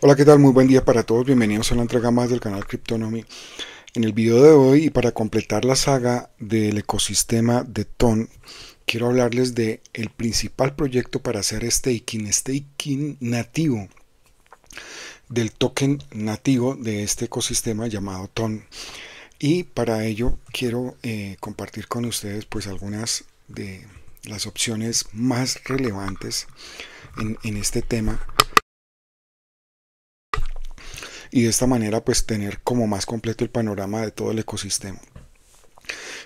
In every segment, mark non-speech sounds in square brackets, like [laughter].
Hola, ¿qué tal? Muy buen día para todos. Bienvenidos a la entrega más del canal Cryptonomy. En el video de hoy y para completar la saga del ecosistema de TON, quiero hablarles de el principal proyecto para hacer staking, staking nativo del token nativo de este ecosistema llamado TON. Y para ello quiero eh, compartir con ustedes pues algunas de las opciones más relevantes en, en este tema y de esta manera pues tener como más completo el panorama de todo el ecosistema.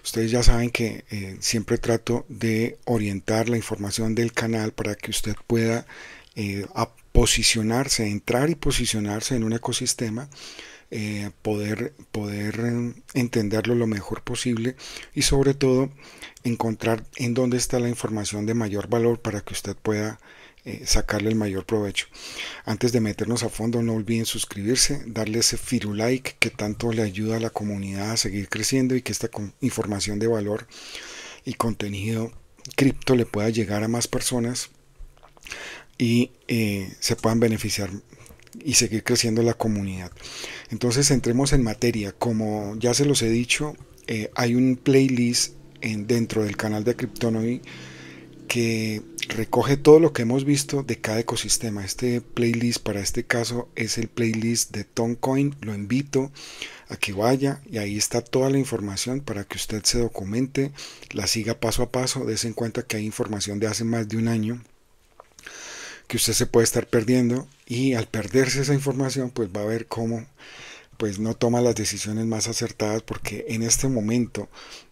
Ustedes ya saben que eh, siempre trato de orientar la información del canal para que usted pueda eh, posicionarse, entrar y posicionarse en un ecosistema, eh, poder, poder mm, entenderlo lo mejor posible y sobre todo encontrar en dónde está la información de mayor valor para que usted pueda eh, sacarle el mayor provecho. Antes de meternos a fondo, no olviden suscribirse, darle ese firulike que tanto le ayuda a la comunidad a seguir creciendo y que esta información de valor y contenido cripto le pueda llegar a más personas y eh, se puedan beneficiar y seguir creciendo la comunidad. Entonces entremos en materia. Como ya se los he dicho, eh, hay un playlist en, dentro del canal de Cryptonomy que recoge todo lo que hemos visto de cada ecosistema. Este playlist para este caso es el playlist de Toncoin. Lo invito a que vaya y ahí está toda la información para que usted se documente, la siga paso a paso. Dese en cuenta que hay información de hace más de un año que usted se puede estar perdiendo y al perderse esa información pues va a ver cómo pues no toma las decisiones más acertadas porque en este momento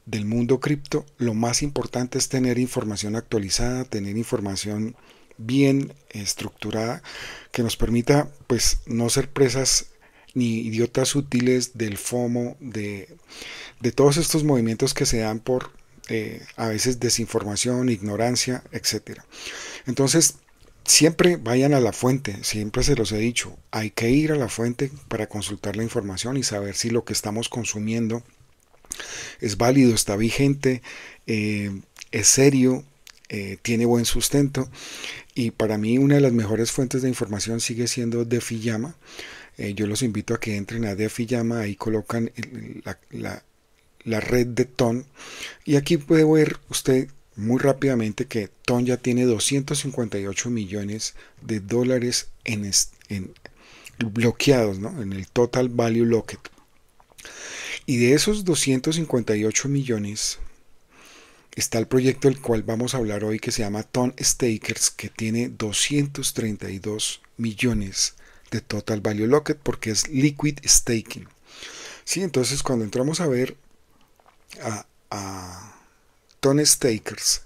del mundo cripto lo más importante es tener información actualizada, tener información bien estructurada que nos permita pues no ser presas ni idiotas útiles del FOMO, de, todos estos movimientos que se dan por eh, a veces desinformación, ignorancia, etcétera. Entonces, Siempre vayan a la fuente, siempre se los he dicho, hay que ir a la fuente para consultar la información y saber si lo que estamos consumiendo es válido, está vigente, eh, es serio, eh, tiene buen sustento. Y para mí una de las mejores fuentes de información sigue siendo Defiyama. Eh, yo los invito a que entren a Defiyama, ahí colocan la, la, red de TON. Y aquí puede ver usted muy rápidamente que Ton ya tiene 258 millones de dólares en, bloqueados en el total value locket. Y de esos 258 millones está el proyecto del cual vamos a hablar hoy que se llama Ton Stakers que tiene 232 millones de total value locket porque es liquid staking. Sí, entonces cuando entramos a ver a Ton Stakers,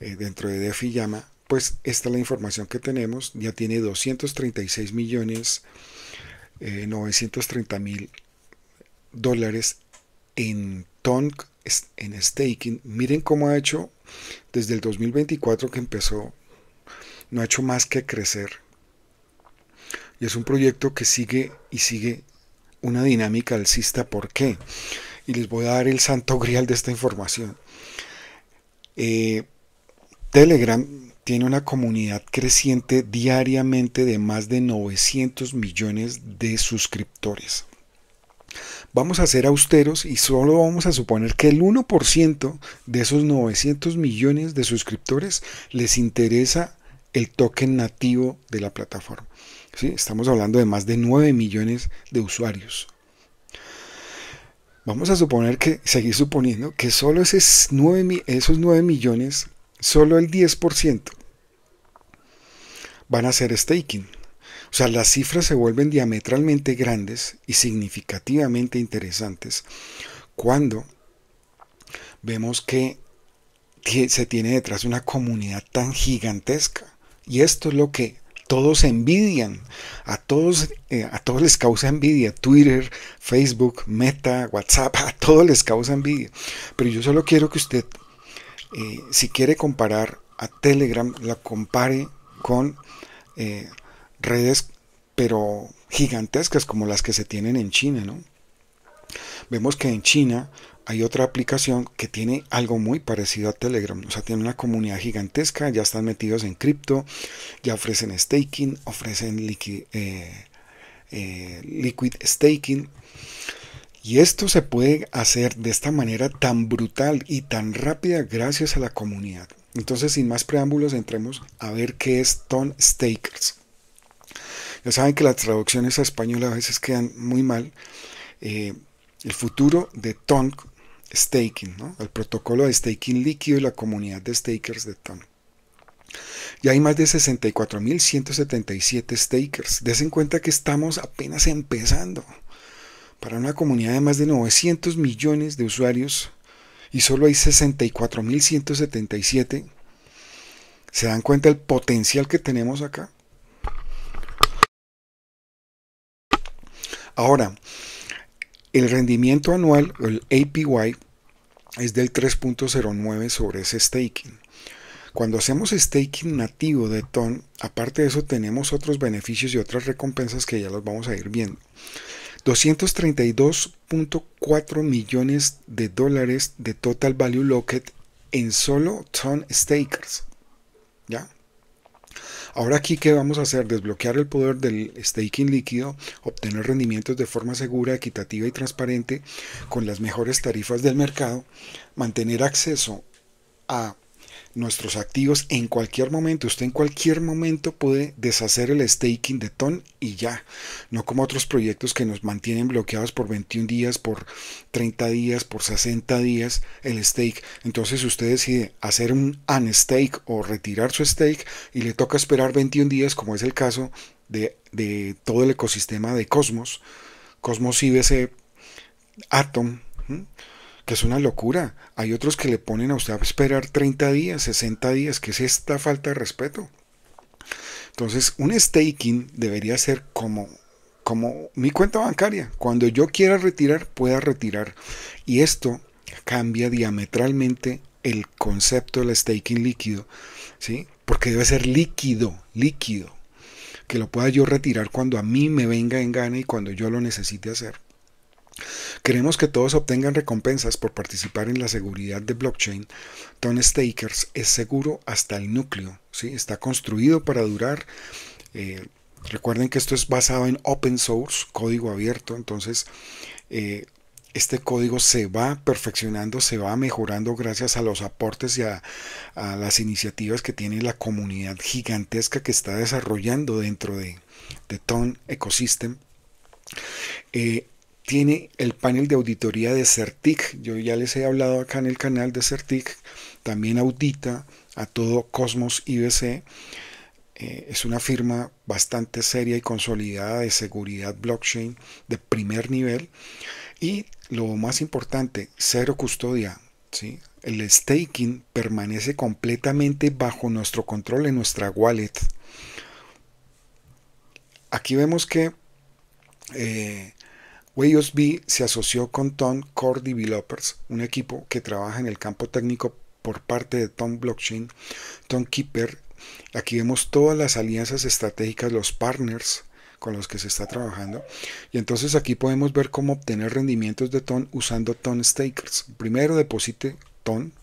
eh, dentro de DeFi Llama, pues esta es la información que tenemos, ya tiene 236 millones 930 eh, mil dólares en ton en staking. Miren cómo ha hecho desde el 2024 que empezó, no ha hecho más que crecer. Y es un proyecto que sigue y sigue una dinámica alcista. ¿Por qué? Y les voy a dar el santo [laughs] grial de esta información. Eh, Telegram tiene una comunidad creciente diariamente de más de 900 millones de suscriptores. Vamos a ser austeros y solo vamos a suponer que el 1% de esos 900 millones de suscriptores les interesa el token nativo de la plataforma. Estamos hablando de más de 9 millones de usuarios Vamos a suponer que, seguir suponiendo, que solo esos 9 millones, solo el 10% van a ser staking. O sea, las cifras se vuelven diametralmente grandes y significativamente interesantes cuando vemos que se tiene detrás una comunidad tan gigantesca. Y esto es lo que todos envidian, a todos, eh, a todos les causa envidia, Twitter, Facebook, Meta, WhatsApp, a todos les causa envidia. Pero yo solo quiero que usted, eh, si quiere comparar a Telegram, la compare con eh, redes, pero gigantescas como las que se tienen en China, ¿no? Vemos que en China hay otra aplicación que tiene algo muy parecido a Telegram. O sea, tiene una comunidad gigantesca, ya están metidos en cripto, ya ofrecen staking, ofrecen eh, eh, liquid staking. Y esto se puede hacer de esta manera tan brutal y tan rápida gracias a la comunidad. Entonces, sin más preámbulos, entremos a ver qué es Ton Stakers. Ya saben que las traducciones a español a veces quedan muy mal. Eh, el futuro de Tonk staking, ¿no? el protocolo de staking líquido y la comunidad de stakers de ton. y hay más de 64.177 stakers. Desen cuenta que estamos apenas empezando. Para una comunidad de más de 900 millones de usuarios y solo hay 64.177, ¿se dan cuenta el potencial que tenemos acá? Ahora, el rendimiento anual, el APY, es del 3.09 sobre ese staking. Cuando hacemos staking nativo de TON, aparte de eso tenemos otros beneficios y otras recompensas que ya los vamos a ir viendo. 232.4 millones de dólares de total value locked en solo TON stakers. ¿Ya? Ahora aquí, ¿qué vamos a hacer? Desbloquear el poder del staking líquido, obtener rendimientos de forma segura, equitativa y transparente con las mejores tarifas del mercado, mantener acceso a nuestros activos en cualquier momento. Usted en cualquier momento puede deshacer el staking de TON y ya. No como otros proyectos que nos mantienen bloqueados por 21 días, por 30 días, por 60 días el stake. Entonces usted decide hacer un unstake o retirar su stake y le toca esperar 21 días como es el caso de, todo el ecosistema de Cosmos. Cosmos IBC, Atom que es una locura. Hay otros que le ponen a usted a esperar 30 días, 60 días, que es esta falta de respeto. Entonces, un staking debería ser como, como mi cuenta bancaria. Cuando yo quiera retirar, pueda retirar. Y esto cambia diametralmente el concepto del staking líquido, ¿sí? Porque debe ser líquido, líquido, que lo pueda yo retirar cuando a mí me venga en gana y cuando yo lo necesite hacer. Queremos que todos obtengan recompensas por participar en la seguridad de blockchain. Tone Stakers es seguro hasta el núcleo. ¿sí? Está construido para durar. Eh, recuerden que esto es basado en open source, código abierto. Entonces, eh, este código se va perfeccionando, se va mejorando gracias a los aportes y a, las iniciativas que tiene la comunidad gigantesca que está desarrollando dentro de, de Tone Ecosystem. Eh, tiene el panel de auditoría de CERTIC. Yo ya les he hablado acá en el canal de CERTIC. También audita a todo Cosmos IBC. Eh, es una firma bastante seria y consolidada de seguridad blockchain de primer nivel. Y lo más importante, cero custodia. ¿sí? El staking permanece completamente bajo nuestro control en nuestra wallet. Aquí vemos que eh, WayOSB se asoció con Tom Core Developers, un equipo que trabaja en el campo técnico por parte de Tom Blockchain, Tom Keeper. Aquí vemos todas las alianzas estratégicas, los partners con los que se está trabajando. Y entonces aquí podemos ver cómo obtener rendimientos de TON usando TON Stakers. Primero deposite TON,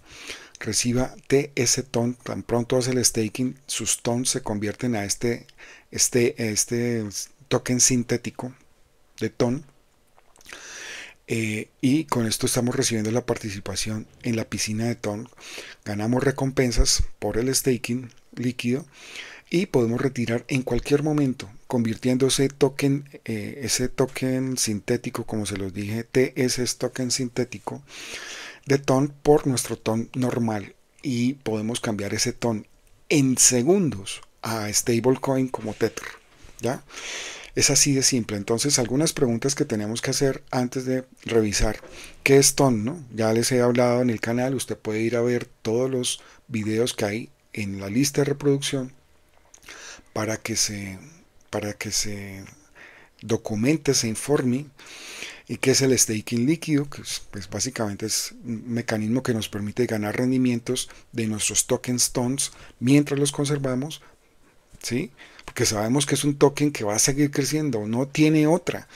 reciba TS TON, tan pronto hace el staking, sus TON se convierten a este, este, este token sintético de TON eh, y con esto estamos recibiendo la participación en la piscina de TON Ganamos recompensas por el staking líquido y podemos retirar en cualquier momento, convirtiéndose ese token, eh, ese token sintético, como se los dije, TS es token sintético de TON por nuestro TON normal y podemos cambiar ese TON en segundos a stablecoin como Tether. ¿ya? Es así de simple. Entonces, algunas preguntas que tenemos que hacer antes de revisar qué es TON, ¿no? Ya les he hablado en el canal, usted puede ir a ver todos los videos que hay en la lista de reproducción para que se para que se documente, se informe y qué es el staking líquido, que es, pues, básicamente es un mecanismo que nos permite ganar rendimientos de nuestros tokens tons mientras los conservamos porque sabemos que es un token que va a seguir creciendo, no tiene otra.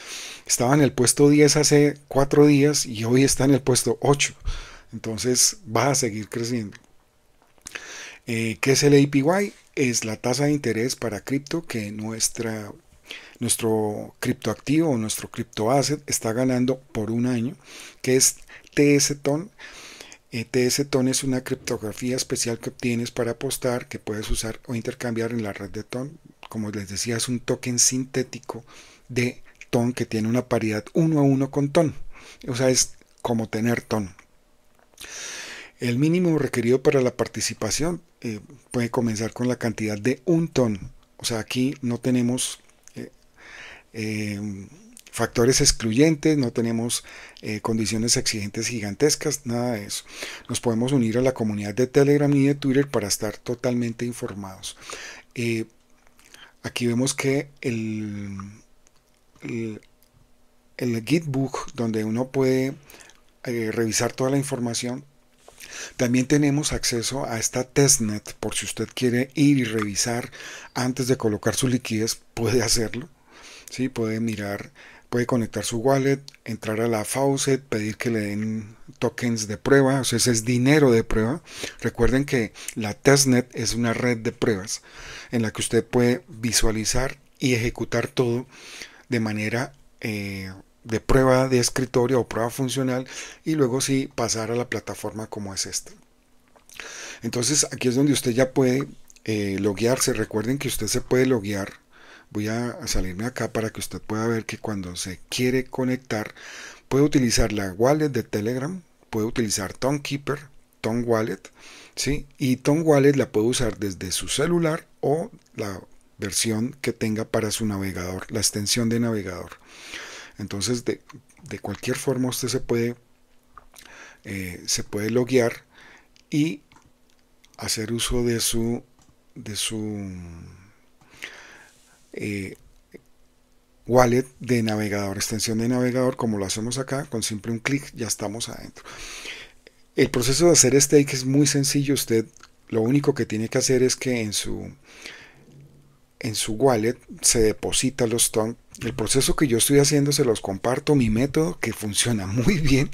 Estaba en el puesto 10 hace 4 días y hoy está en el puesto 8. Entonces va a seguir creciendo. Eh, ¿Qué es el APY? Es la tasa de interés para cripto que nuestra, nuestro criptoactivo o nuestro asset está ganando por un año, que es TS-TON ETS Ton es una criptografía especial que obtienes para apostar que puedes usar o intercambiar en la red de Ton. Como les decía, es un token sintético de Ton que tiene una paridad 1 a 1 con Ton. O sea, es como tener Ton. El mínimo requerido para la participación eh, puede comenzar con la cantidad de un ton. O sea, aquí no tenemos eh, eh, factores excluyentes, no tenemos eh, condiciones exigentes gigantescas, nada de eso. Nos podemos unir a la comunidad de Telegram y de Twitter para estar totalmente informados. Eh, aquí vemos que el, el, el, Gitbook, donde uno puede eh, revisar toda la información, también tenemos acceso a esta testnet por si usted quiere ir y revisar antes de colocar su liquidez, puede hacerlo. ¿sí? Puede mirar puede conectar su wallet, entrar a la faucet, pedir que le den tokens de prueba, o sea, ese es dinero de prueba. Recuerden que la testnet es una red de pruebas en la que usted puede visualizar y ejecutar todo de manera eh, de prueba de escritorio o prueba funcional y luego sí pasar a la plataforma como es esta. Entonces aquí es donde usted ya puede eh, loguearse. Recuerden que usted se puede loguear voy a salirme acá para que usted pueda ver que cuando se quiere conectar puede utilizar la wallet de Telegram, puede utilizar ToneKeeper Ton Wallet, ¿sí? Y Ton Wallet la puede usar desde su celular o la versión que tenga para su navegador, la extensión de navegador. Entonces, de, cualquier forma, usted se puede, eh, se puede loguear y hacer uso de su, de su eh, wallet de navegador, extensión de navegador, como lo hacemos acá, con simple un clic ya estamos adentro. El proceso de hacer stake es muy sencillo, usted lo único que tiene que hacer es que en su en su wallet se deposita los tokens. El proceso que yo estoy haciendo se los comparto, mi método que funciona [laughs] muy bien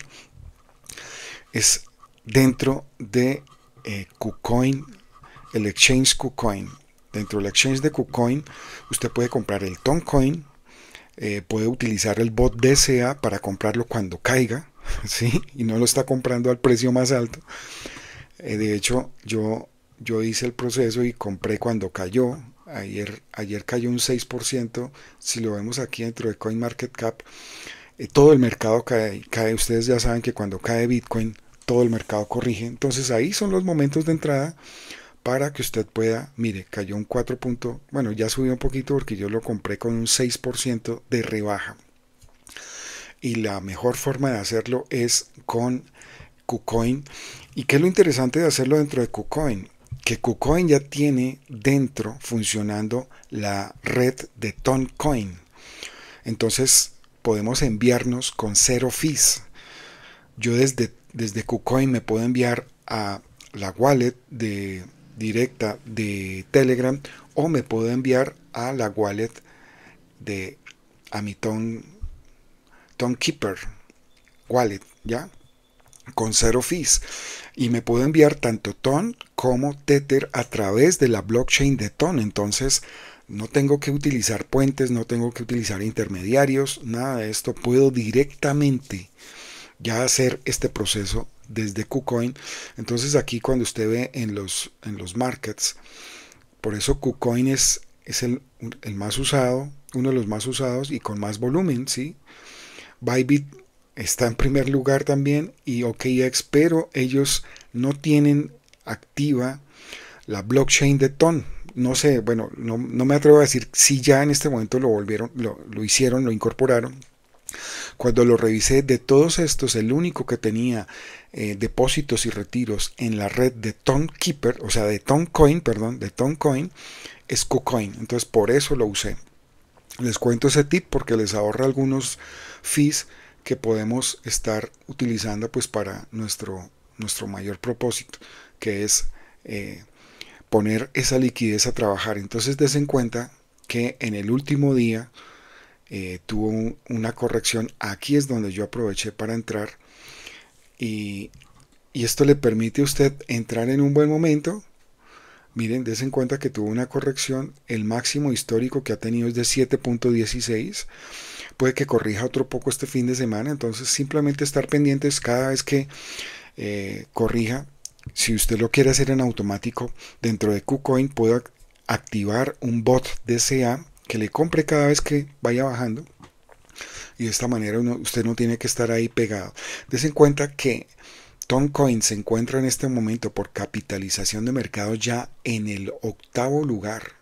es dentro de eh, KuCoin, el exchange KuCoin. Dentro del exchange de KuCoin, usted puede comprar el Toncoin, eh, puede utilizar el bot DCA para comprarlo cuando caiga, [laughs] ¿sí? Y no lo está comprando al precio más alto. Eh, de hecho, yo, yo hice el proceso y compré cuando cayó. Ayer, ayer cayó un 6%. Si lo vemos aquí dentro de CoinMarketCap, eh, todo el mercado cae, cae. Ustedes ya saben que cuando cae Bitcoin, todo el mercado corrige. Entonces ahí son los momentos de entrada para que usted pueda, mire, cayó un 4. Punto, bueno, ya subió un poquito porque yo lo compré con un 6% de rebaja. Y la mejor forma de hacerlo es con KuCoin. ¿Y qué es lo interesante de hacerlo dentro de KuCoin? Que KuCoin ya tiene dentro funcionando la red de Toncoin. Entonces podemos enviarnos con cero fees. Yo desde, desde KuCoin me puedo enviar a la wallet de directa de Telegram o me puedo enviar a la wallet de a mi ton Keeper wallet, ¿ya? Con cero fees. Y me puedo enviar tanto Ton como Tether a través de la blockchain de Ton. Entonces, no tengo que utilizar puentes, no tengo que utilizar intermediarios, nada de esto. Puedo directamente ya hacer este proceso desde KuCoin. Entonces aquí cuando usted ve en los, en los markets, por eso KuCoin es, es el, el, más usado, uno de los más usados y con más volumen, ¿sí? Bybit está en primer lugar también y OKX, pero ellos no tienen activa la blockchain de Ton. No sé, bueno, no, no me atrevo a decir si ya en este momento lo volvieron, lo, lo hicieron, lo incorporaron, cuando lo revisé, de todos estos, el único que tenía eh, depósitos y retiros en la red de Tom Keeper, o sea, de Tom perdón, de Tom es KuCoin. Entonces, por eso lo usé. Les cuento ese tip porque les ahorra algunos fees que podemos estar utilizando pues para nuestro, nuestro mayor propósito, que es eh, poner esa liquidez a trabajar. Entonces, des en cuenta que en el último día eh, tuvo una corrección. Aquí es donde yo aproveché para entrar y, esto le permite a usted entrar en un buen momento. Miren, des en cuenta que tuvo una corrección. El máximo histórico que ha tenido es de 7.16. Puede que corrija otro poco este fin de semana. Entonces simplemente estar pendientes cada vez que eh, corrija. Si usted lo quiere hacer en automático, dentro de KuCoin puede activar un bot DCA que le compre cada vez que vaya bajando. Y de esta manera uno, usted no tiene que estar ahí pegado. en cuenta que Toncoin se encuentra en este momento por capitalización de mercado ya en el octavo lugar.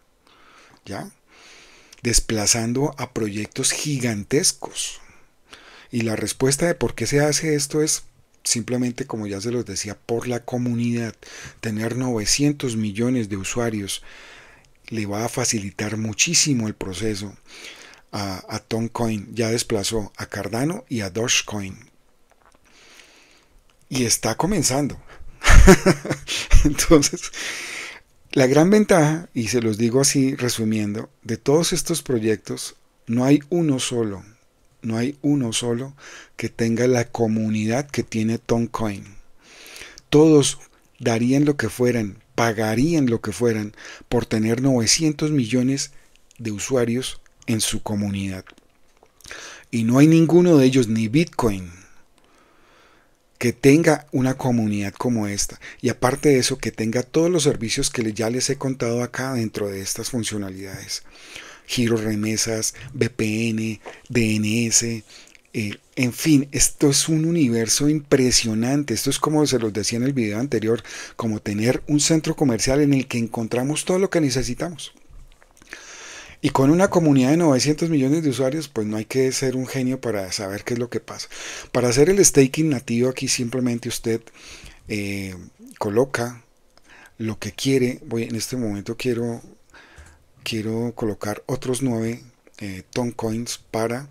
¿Ya? Desplazando a proyectos gigantescos. Y la respuesta de por qué se hace esto es simplemente, como ya se los decía, por la comunidad. Tener 900 millones de usuarios le va a facilitar muchísimo el proceso a, a Toncoin. Ya desplazó a Cardano y a Dogecoin. Y está comenzando. [laughs] Entonces, la gran ventaja, y se los digo así resumiendo, de todos estos proyectos, no hay uno solo, no hay uno solo que tenga la comunidad que tiene Toncoin. Todos darían lo que fueran pagarían lo que fueran por tener 900 millones de usuarios en su comunidad. Y no hay ninguno de ellos, ni Bitcoin, que tenga una comunidad como esta. Y aparte de eso, que tenga todos los servicios que ya les he contado acá dentro de estas funcionalidades. Giro, remesas, VPN, DNS, eh, en fin, esto es un universo impresionante. Esto es como se los decía en el video anterior, como tener un centro comercial en el que encontramos todo lo que necesitamos. Y con una comunidad de 900 millones de usuarios, pues no hay que ser un genio para saber qué es lo que pasa. Para hacer el staking nativo aquí simplemente usted eh, coloca lo que quiere. Voy, en este momento quiero, quiero colocar otros 9 eh, Toncoins para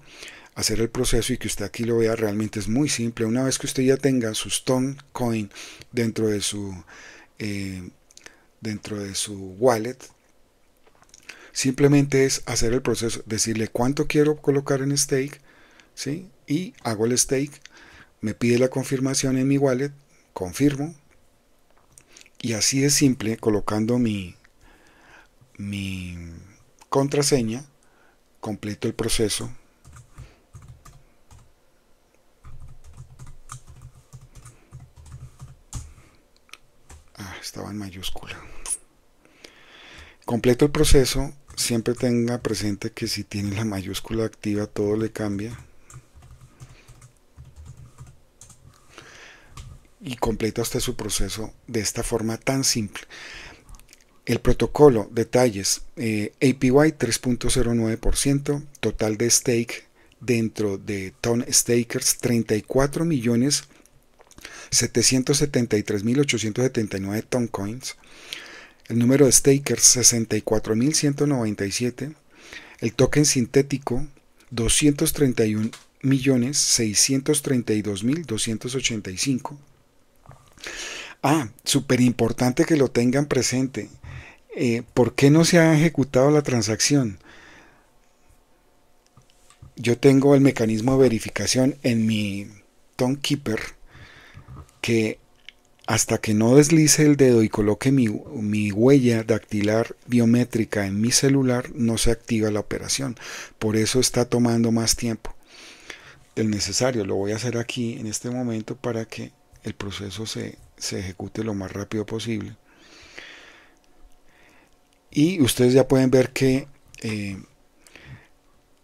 hacer el proceso y que usted aquí lo vea realmente es muy simple. Una vez que usted ya tenga su Stone Coin dentro de su, eh, dentro de su wallet, simplemente es hacer el proceso, decirle cuánto quiero colocar en stake, ¿sí? y hago el stake, me pide la confirmación en mi wallet, confirmo, y así de simple, colocando mi contraseña, completo el proceso estaba en mayúscula. Completo el proceso, siempre tenga presente que si tiene la mayúscula activa todo le cambia. Y completa usted su proceso de esta forma tan simple. El protocolo, detalles, eh, APY 3.09%, total de stake dentro de Ton Stakers 34 millones 773.879 coins el número de stakers 64.197, el token sintético 231.632.285. Ah, súper importante que lo tengan presente. Eh, ¿Por qué no se ha ejecutado la transacción? Yo tengo el mecanismo de verificación en mi Tonkeeper que hasta que no deslice el dedo y coloque mi, huella dactilar biométrica en mi celular, no se activa la operación. Por eso está tomando más tiempo El necesario. Lo voy a hacer aquí en este momento para que el proceso se, ejecute lo más rápido posible. Y ustedes ya pueden ver que eh,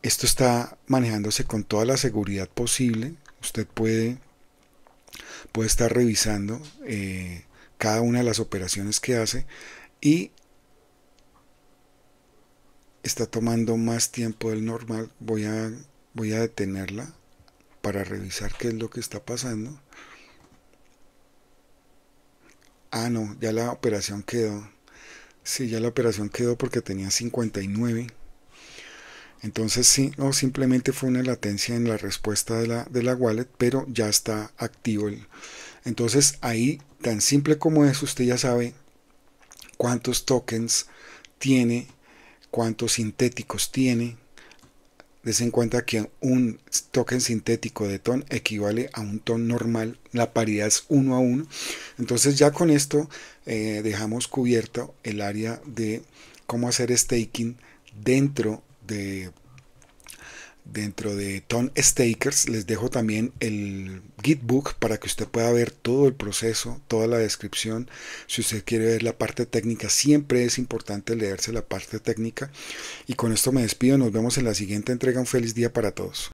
esto está manejándose con toda la seguridad posible. Usted puede puede estar revisando eh, cada una de las operaciones que hace y está tomando más tiempo del normal. Voy a, voy a detenerla para revisar qué es lo que está pasando. Ah, no, ya la operación quedó. Sí, ya la operación quedó porque tenía 59. Entonces sí, no, simplemente fue una latencia en la respuesta de la, wallet, pero ya está activo. entonces ahí, tan simple como es, usted ya sabe cuántos tokens tiene, cuántos sintéticos tiene. Des en cuenta que un token sintético de ton equivale a un ton normal, la paridad es 1 a 1. Entonces ya con esto eh, dejamos cubierto el área de cómo hacer staking dentro dentro de Ton Stakers les dejo también el Gitbook para que usted pueda ver todo el proceso, toda la descripción. Si usted quiere ver la parte técnica, siempre es importante leerse la parte técnica. Y con esto me despido, nos vemos en la siguiente entrega. Un feliz día para todos.